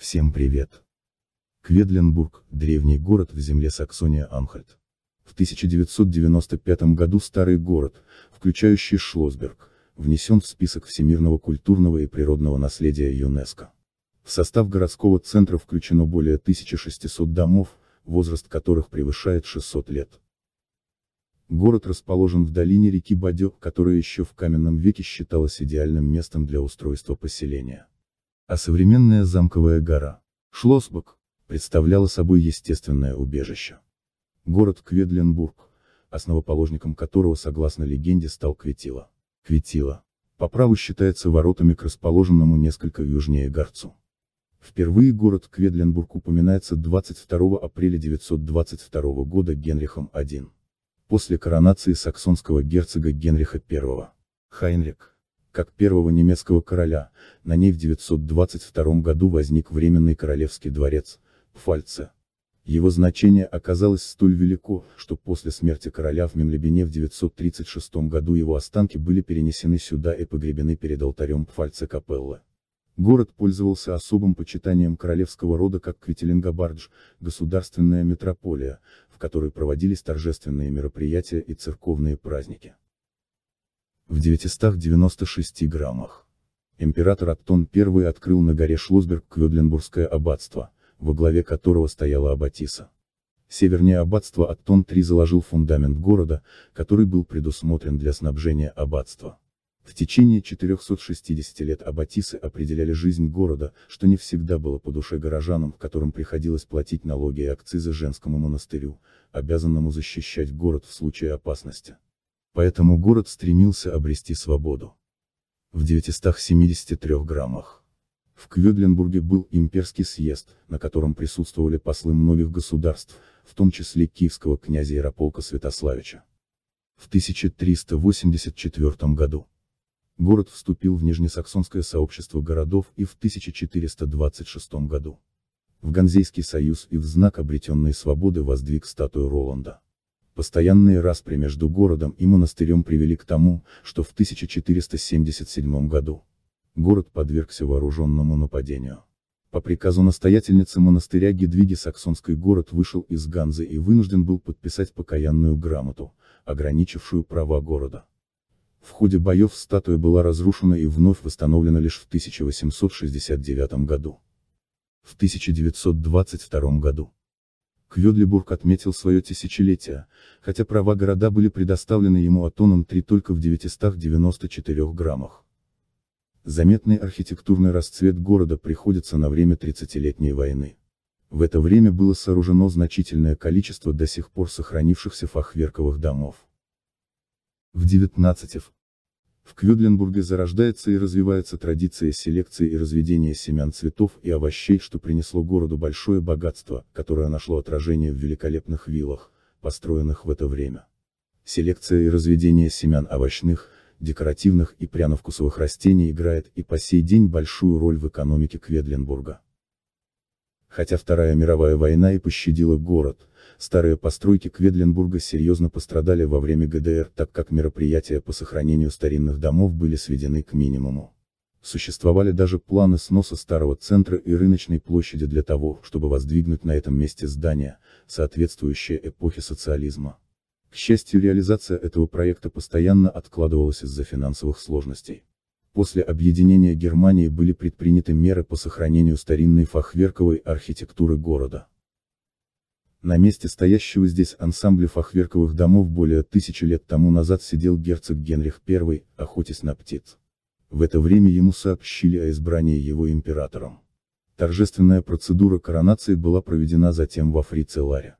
Всем привет! Кведленбург – древний город в земле Саксония-Анхальт. В 1995 году старый город, включающий Шлосберг, внесен в список всемирного культурного и природного наследия ЮНЕСКО. В состав городского центра включено более 1600 домов, возраст которых превышает 600 лет. Город расположен в долине реки Бадё, которая еще в каменном веке считалась идеальным местом для устройства поселения а современная замковая гора, Шлосбок, представляла собой естественное убежище. Город Кведленбург, основоположником которого, согласно легенде, стал Кветила. Кветила, по праву считается воротами к расположенному несколько южнее горцу. Впервые город Кведленбург упоминается 22 апреля 922 года Генрихом I. После коронации саксонского герцога Генриха I. Хайнрик, как первого немецкого короля, на ней в 922 году возник Временный Королевский дворец, Фальце. Его значение оказалось столь велико, что после смерти короля в Мемлебине в 936 году его останки были перенесены сюда и погребены перед алтарем Пфальце Капеллы. Город пользовался особым почитанием королевского рода как Квителингабардж, государственная метрополия, в которой проводились торжественные мероприятия и церковные праздники в 996 граммах. Император Аттон I открыл на горе Шлосберг Квёдленбургское аббатство, во главе которого стояла Аббатиса. Севернее аббатство Аттон III заложил фундамент города, который был предусмотрен для снабжения аббатства. В течение 460 лет аббатисы определяли жизнь города, что не всегда было по душе горожанам, которым приходилось платить налоги и акцизы женскому монастырю, обязанному защищать город в случае опасности поэтому город стремился обрести свободу. В 973 граммах. В Кведленбурге был имперский съезд, на котором присутствовали послы многих государств, в том числе киевского князя Ярополка Святославича. В 1384 году. Город вступил в Нижнесаксонское сообщество городов и в 1426 году. В Ганзейский союз и в знак обретенной свободы воздвиг статую Роланда. Постоянные распри между городом и монастырем привели к тому, что в 1477 году город подвергся вооруженному нападению. По приказу настоятельницы монастыря Гедвиги Саксонский город вышел из Ганзы и вынужден был подписать покаянную грамоту, ограничившую права города. В ходе боев статуя была разрушена и вновь восстановлена лишь в 1869 году. В 1922 году Хведлибург отметил свое тысячелетие, хотя права города были предоставлены ему Атоном 3 только в 994 граммах. Заметный архитектурный расцвет города приходится на время Тридцатилетней войны. В это время было сооружено значительное количество до сих пор сохранившихся фахверковых домов. В 19 в в Квюдленбурге зарождается и развивается традиция селекции и разведения семян цветов и овощей, что принесло городу большое богатство, которое нашло отражение в великолепных виллах, построенных в это время. Селекция и разведение семян овощных, декоративных и пряновкусовых растений играет и по сей день большую роль в экономике Кведленбурга. Хотя Вторая мировая война и пощадила город, старые постройки Кведленбурга серьезно пострадали во время ГДР, так как мероприятия по сохранению старинных домов были сведены к минимуму. Существовали даже планы сноса старого центра и рыночной площади для того, чтобы воздвигнуть на этом месте здание, соответствующее эпохе социализма. К счастью, реализация этого проекта постоянно откладывалась из-за финансовых сложностей. После объединения Германии были предприняты меры по сохранению старинной фахверковой архитектуры города. На месте стоящего здесь ансамбля фахверковых домов более тысячи лет тому назад сидел герцог Генрих I, охотясь на птиц. В это время ему сообщили о избрании его императором. Торжественная процедура коронации была проведена затем во Фрицеларе.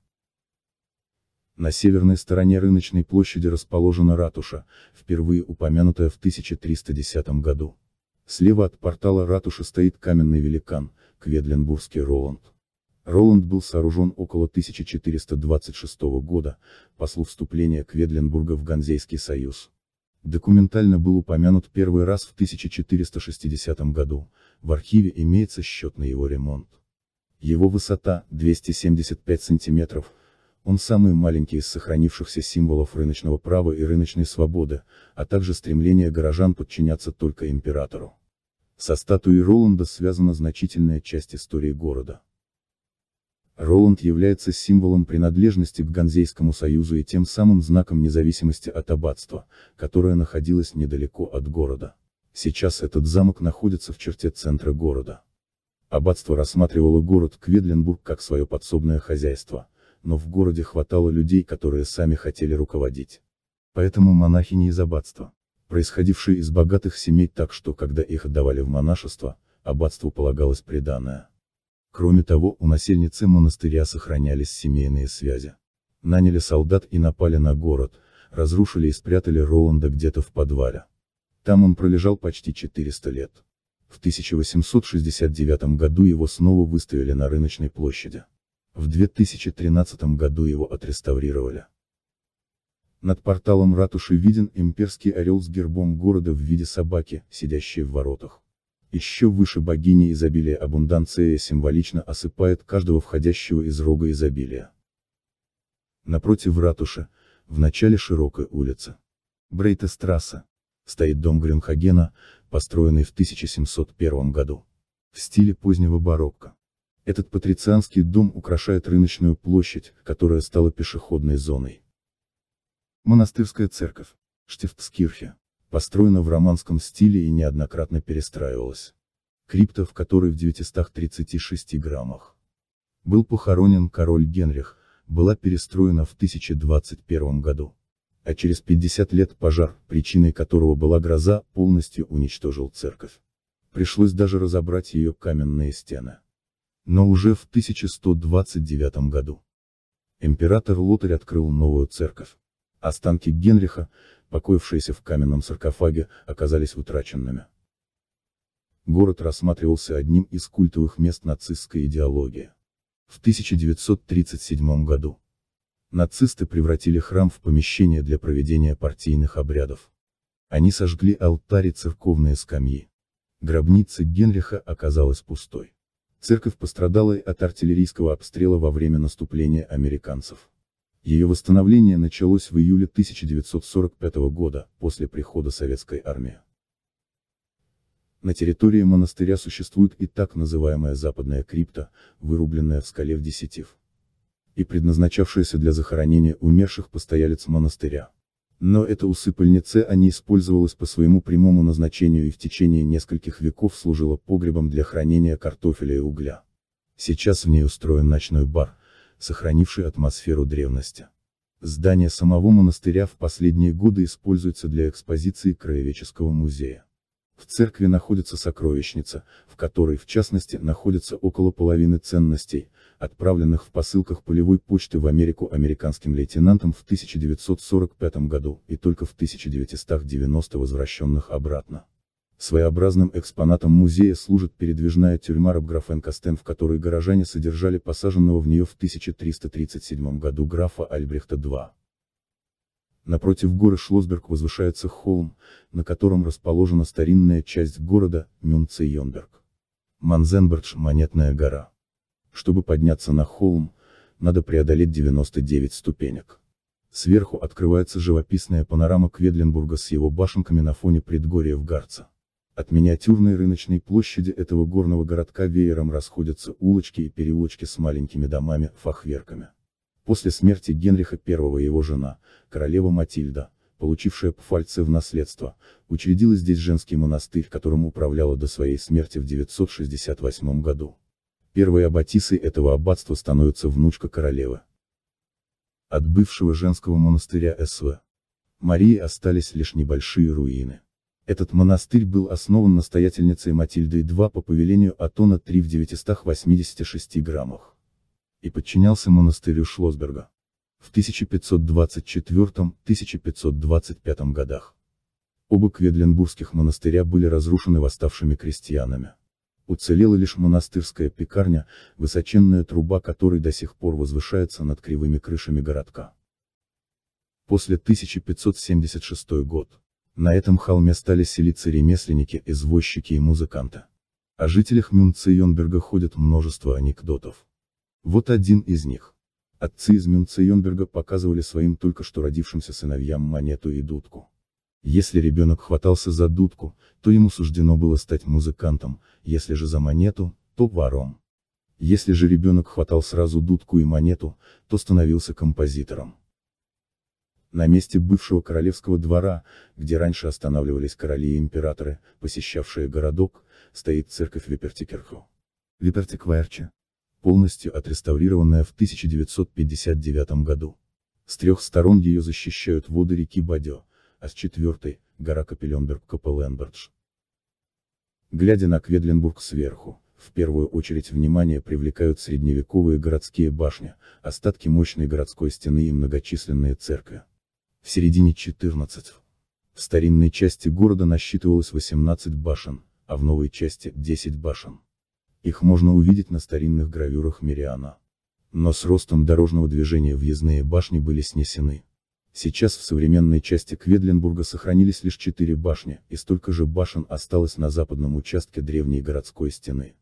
На северной стороне рыночной площади расположена ратуша, впервые упомянутая в 1310 году. Слева от портала ратуши стоит каменный великан, Кведленбургский Роланд. Роланд был сооружен около 1426 года, послу вступления Кведленбурга в Ганзейский союз. Документально был упомянут первый раз в 1460 году, в архиве имеется счет на его ремонт. Его высота, 275 сантиметров, он самый маленький из сохранившихся символов рыночного права и рыночной свободы, а также стремление горожан подчиняться только императору. Со статуей Роланда связана значительная часть истории города. Роланд является символом принадлежности к Ганзейскому союзу и тем самым знаком независимости от аббатства, которое находилось недалеко от города. Сейчас этот замок находится в черте центра города. Аббатство рассматривало город Кведленбург как свое подсобное хозяйство но в городе хватало людей, которые сами хотели руководить. Поэтому монахи не из аббатства. Происходившие из богатых семей так, что когда их отдавали в монашество, аббатству полагалось приданное. Кроме того, у насельницы монастыря сохранялись семейные связи. Наняли солдат и напали на город, разрушили и спрятали Роланда где-то в подвале. Там он пролежал почти 400 лет. В 1869 году его снова выставили на рыночной площади. В 2013 году его отреставрировали. Над порталом ратуши виден имперский орел с гербом города в виде собаки, сидящей в воротах. Еще выше богини изобилия Абунданция символично осыпает каждого входящего из рога изобилия. Напротив ратуши, в начале широкой улицы. Брейтестрасса. Стоит дом Грюнхагена, построенный в 1701 году. В стиле позднего барокко. Этот патрицианский дом украшает рыночную площадь, которая стала пешеходной зоной. Монастырская церковь. Штифтскирхе. Построена в романском стиле и неоднократно перестраивалась. Крипта, в которой в 936 граммах. Был похоронен король Генрих, была перестроена в 1021 году. А через 50 лет пожар, причиной которого была гроза, полностью уничтожил церковь. Пришлось даже разобрать ее каменные стены но уже в 1129 году. Император Лотарь открыл новую церковь. Останки Генриха, покоившиеся в каменном саркофаге, оказались утраченными. Город рассматривался одним из культовых мест нацистской идеологии. В 1937 году. Нацисты превратили храм в помещение для проведения партийных обрядов. Они сожгли алтари и церковные скамьи. Гробница Генриха оказалась пустой. Церковь пострадала от артиллерийского обстрела во время наступления американцев. Ее восстановление началось в июле 1945 года, после прихода советской армии. На территории монастыря существует и так называемая западная крипта, вырубленная в скале в десятив. И предназначавшаяся для захоронения умерших постоялец монастыря. Но эта усыпальница не использовалась по своему прямому назначению и в течение нескольких веков служила погребом для хранения картофеля и угля. Сейчас в ней устроен ночной бар, сохранивший атмосферу древности. Здание самого монастыря в последние годы используется для экспозиции краеведческого музея. В церкви находится сокровищница, в которой в частности находится около половины ценностей, отправленных в посылках полевой почты в Америку американским лейтенантом в 1945 году и только в 1990 возвращенных обратно. Своеобразным экспонатом музея служит передвижная тюрьма Рабграфен Кастен, в которой горожане содержали посаженного в нее в 1337 году графа Альбрехта II. Напротив горы Шлосберг возвышается холм, на котором расположена старинная часть города, Мюнцейонберг. Манзенбердж – монетная гора. Чтобы подняться на холм, надо преодолеть 99 ступенек. Сверху открывается живописная панорама Кведленбурга с его башенками на фоне предгорья в Гарце. От миниатюрной рыночной площади этого горного городка веером расходятся улочки и переулочки с маленькими домами, фахверками. После смерти Генриха I его жена, королева Матильда, получившая Пфальце в наследство, учредила здесь женский монастырь, которым управляла до своей смерти в 968 году. Первой аббатисой этого аббатства становится внучка королевы. От бывшего женского монастыря СВ. Марии остались лишь небольшие руины. Этот монастырь был основан настоятельницей Матильдой II по повелению Атона III в 986 граммах. И подчинялся монастырю Шлосберга. В 1524-1525 годах. Оба кведленбургских монастыря были разрушены восставшими крестьянами. Уцелела лишь монастырская пекарня, высоченная труба которой до сих пор возвышается над кривыми крышами городка. После 1576 год. На этом холме стали селиться ремесленники, извозчики и музыканты. О жителях Мюнцейонберга ходят множество анекдотов. Вот один из них. Отцы из Мюнцейонберга показывали своим только что родившимся сыновьям монету и дудку. Если ребенок хватался за дудку, то ему суждено было стать музыкантом, если же за монету, то вором. Если же ребенок хватал сразу дудку и монету, то становился композитором. На месте бывшего королевского двора, где раньше останавливались короли и императоры, посещавшие городок, стоит церковь Випертикерху. Випертиквайрче. Полностью отреставрированная в 1959 году. С трех сторон ее защищают воды реки Бадё, а с четвертой – гора Капеленберг Капеленбердж. Глядя на Кведленбург сверху, в первую очередь внимание привлекают средневековые городские башни, остатки мощной городской стены и многочисленные церкви. В середине 14 в старинной части города насчитывалось 18 башен, а в новой части – 10 башен. Их можно увидеть на старинных гравюрах Мириана. Но с ростом дорожного движения въездные башни были снесены. Сейчас в современной части Кведленбурга сохранились лишь четыре башни, и столько же башен осталось на западном участке древней городской стены.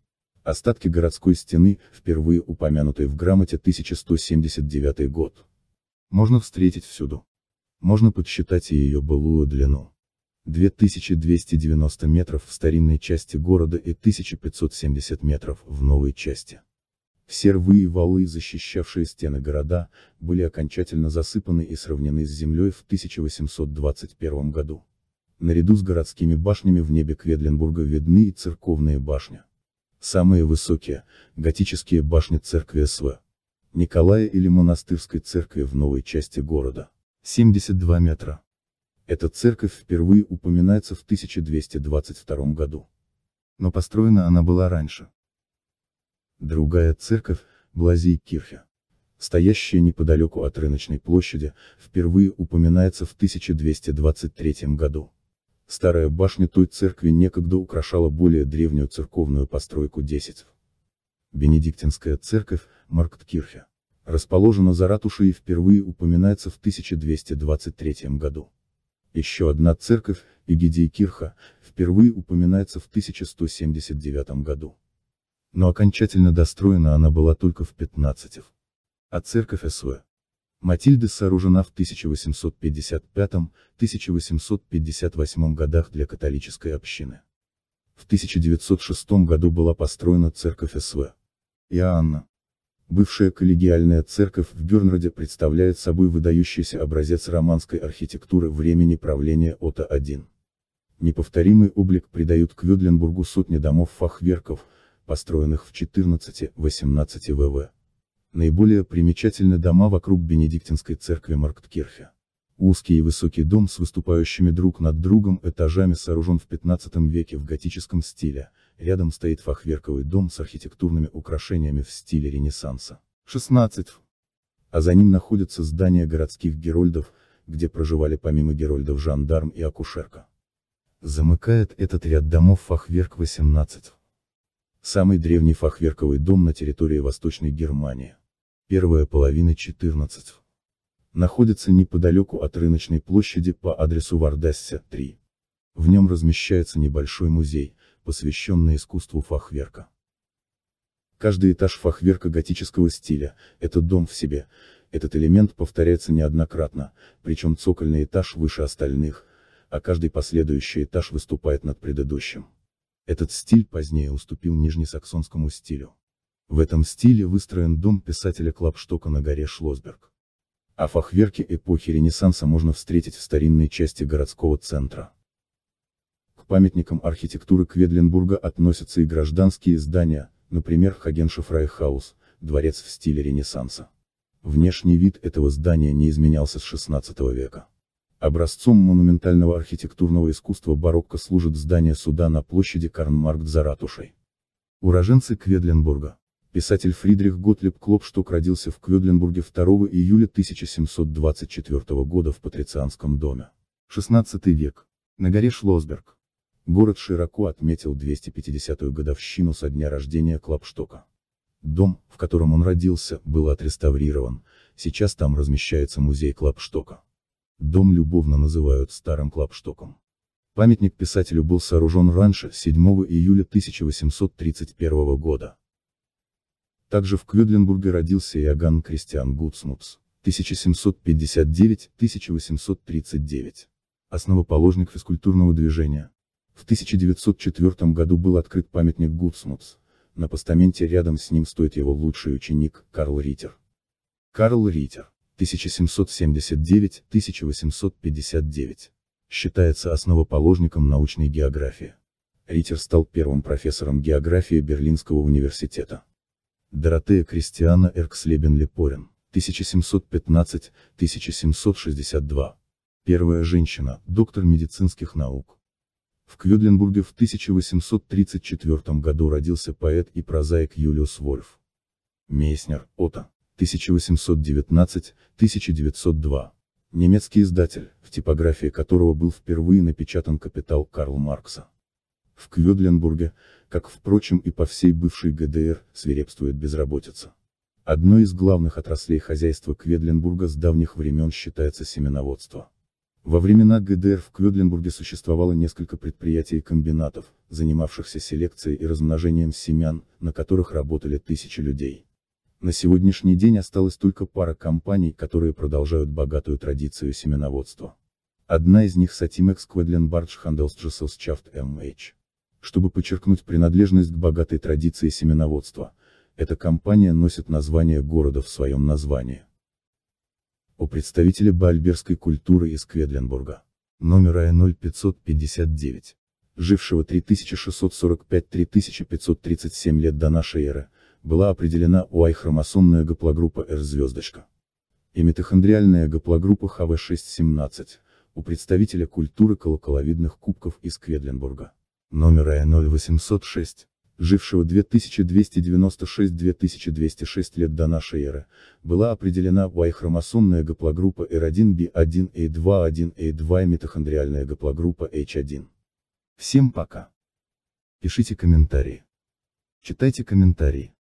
Остатки городской стены, впервые упомянутые в грамоте 1179 год. Можно встретить всюду. Можно подсчитать и ее былую длину. 2290 метров в старинной части города и 1570 метров в новой части. Все рвы и валы, защищавшие стены города, были окончательно засыпаны и сравнены с землей в 1821 году. Наряду с городскими башнями в небе Кведленбурга видны и церковные башни. Самые высокие – готические башни церкви СВ. Николая или монастырской церкви в новой части города. 72 метра. Эта церковь впервые упоминается в 1222 году. Но построена она была раньше. Другая церковь, Блазий-Кирхе, стоящая неподалеку от рыночной площади, впервые упоминается в 1223 году. Старая башня той церкви некогда украшала более древнюю церковную постройку 10. Бенедиктинская церковь, Маркткирхе, расположена за ратушей и впервые упоминается в 1223 году. Еще одна церковь, Эгидий-Кирха, впервые упоминается в 1179 году но окончательно достроена она была только в 15 -х. А церковь Эсуэ. Матильды сооружена в 1855-1858 годах для католической общины. В 1906 году была построена церковь СВ. Иоанна. Бывшая коллегиальная церковь в Бюрнраде представляет собой выдающийся образец романской архитектуры времени правления Ота-1. Неповторимый облик придают Квёдленбургу сотни домов фахверков, построенных в 14-18 ВВ. Наиболее примечательны дома вокруг Бенедиктинской церкви Маркткирхе. Узкий и высокий дом с выступающими друг над другом этажами сооружен в 15 веке в готическом стиле, рядом стоит фахверковый дом с архитектурными украшениями в стиле Ренессанса. 16. А за ним находятся здания городских герольдов, где проживали помимо герольдов жандарм и акушерка. Замыкает этот ряд домов фахверк 18. Самый древний фахверковый дом на территории Восточной Германии. Первая половина 14. Находится неподалеку от рыночной площади по адресу Вардассе, 3. В нем размещается небольшой музей, посвященный искусству фахверка. Каждый этаж фахверка готического стиля – это дом в себе, этот элемент повторяется неоднократно, причем цокольный этаж выше остальных, а каждый последующий этаж выступает над предыдущим. Этот стиль позднее уступил нижнесаксонскому стилю. В этом стиле выстроен дом писателя Клапштока на горе Шлосберг. А фахверки эпохи Ренессанса можно встретить в старинной части городского центра. К памятникам архитектуры Кведленбурга относятся и гражданские здания, например, Хагеншифрайхаус, дворец в стиле Ренессанса. Внешний вид этого здания не изменялся с XVI века. Образцом монументального архитектурного искусства барокко служит здание суда на площади Карнмаркт за ратушей. Уроженцы Кведленбурга. Писатель Фридрих Готлеб Клопшток родился в Кведленбурге 2 июля 1724 года в Патрицианском доме. 16 век. На горе Шлосберг. Город широко отметил 250-ю годовщину со дня рождения Клопштока. Дом, в котором он родился, был отреставрирован, сейчас там размещается музей Клопштока. Дом любовно называют старым клапштоком. Памятник писателю был сооружен раньше, 7 июля 1831 года. Также в Кведленбурге родился Иоганн Кристиан Гудсмутс, 1759-1839, основоположник физкультурного движения. В 1904 году был открыт памятник Гудсмутс, на постаменте рядом с ним стоит его лучший ученик, Карл Риттер. Карл Риттер. 1779-1859, считается основоположником научной географии. Ритер стал первым профессором географии Берлинского университета. Доротея Кристиана Эркслебен-Лепорин, 1715-1762. Первая женщина, доктор медицинских наук. В Кведленбурге в 1834 году родился поэт и прозаик Юлиус Вольф. Мейснер, Ота. 1819-1902. Немецкий издатель, в типографии которого был впервые напечатан «Капитал» Карла Маркса. В Квёдленбурге, как, впрочем, и по всей бывшей ГДР, свирепствует безработица. Одной из главных отраслей хозяйства Кведленбурга с давних времен считается семеноводство. Во времена ГДР в Кведленбурге существовало несколько предприятий и комбинатов, занимавшихся селекцией и размножением семян, на которых работали тысячи людей. На сегодняшний день осталось только пара компаний, которые продолжают богатую традицию семеноводства. Одна из них Satimex Quedlin Barge Handelsgesellschaft MH. Чтобы подчеркнуть принадлежность к богатой традиции семеноводства, эта компания носит название города в своем названии. О представителе бальберской культуры из Кведленбурга. Номер А0559. Жившего 3645-3537 лет до нашей эры, была определена Y-хромосомная гаплогруппа R звездочка. И митохондриальная гаплогруппа hv 617 у представителя культуры колоколовидных кубков из Кведленбурга. Номер e а 0806 жившего 2296-2206 лет до нашей эры, была определена Y-хромосомная гаплогруппа R1B1A2-1A2 и митохондриальная гаплогруппа H1. Всем пока. Пишите комментарии. Читайте комментарии.